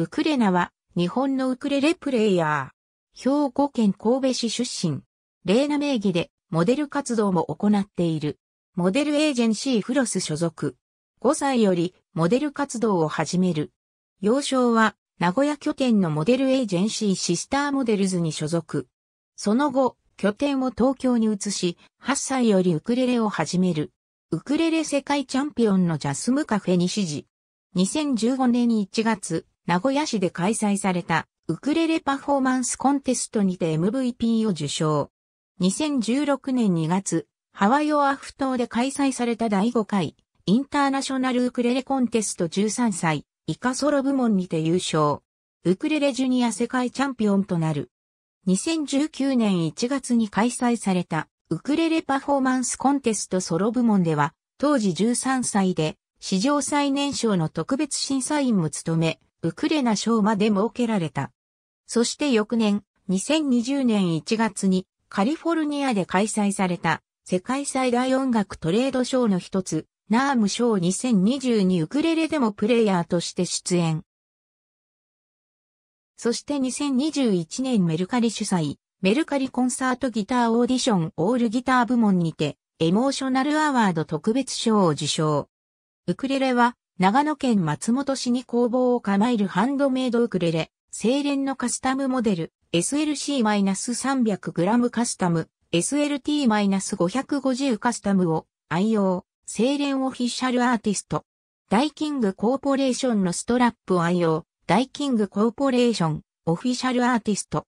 ウクレナは日本のウクレレプレイヤー。兵庫県神戸市出身。レーナ名義でモデル活動も行っている。モデルエージェンシーフロス所属。5歳よりモデル活動を始める。幼少は名古屋拠点のモデルエージェンシーシスターモデルズに所属。その後、拠点を東京に移し、8歳よりウクレレを始める。ウクレレ世界チャンピオンのジャスムカフェに指示。2015年1月、名古屋市で開催されたウクレレパフォーマンスコンテストにて MVP を受賞。2016年2月、ハワイオアフ島で開催された第5回インターナショナルウクレレコンテスト13歳イカソロ部門にて優勝。ウクレレジュニア世界チャンピオンとなる。2019年1月に開催されたウクレレパフォーマンスコンテストソロ部門では当時13歳で史上最年少の特別審査員も務めウクレナ賞まで設けられた。そして翌年、2020年1月にカリフォルニアで開催された世界最大音楽トレードショーの一つ、ナーム賞ョー2022ウクレレでもプレイヤーとして出演。そして2021年メルカリ主催、メルカリコンサートギターオーディションオールギター部門にて、エモーショナルアワード特別賞を受賞。ウクレレは長野県松本市に工房を構えるハンドメイドウクレレ、精錬のカスタムモデル、SLC-300g カスタム、SLT-550 カスタムを愛用、精錬オフィシャルアーティスト。ダイキングコーポレーションのストラップを愛用、ダイキングコーポレーション、オフィシャルアーティスト。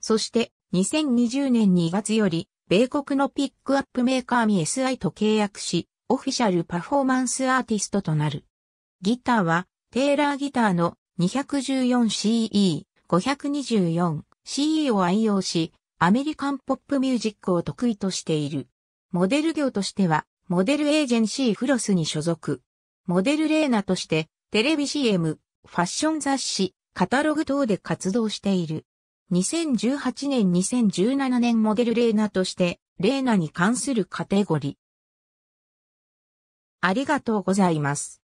そして、2020年2月より、米国のピックアップメーカーミ SI と契約し、オフィシャルパフォーマンスアーティストとなる。ギターは、テーラーギターの 214CE524CE を愛用し、アメリカンポップミュージックを得意としている。モデル業としては、モデルエージェンシーフロスに所属。モデルレーナとして、テレビ CM、ファッション雑誌、カタログ等で活動している。2018年2017年モデルレーナとして、レーナに関するカテゴリー。ありがとうございます。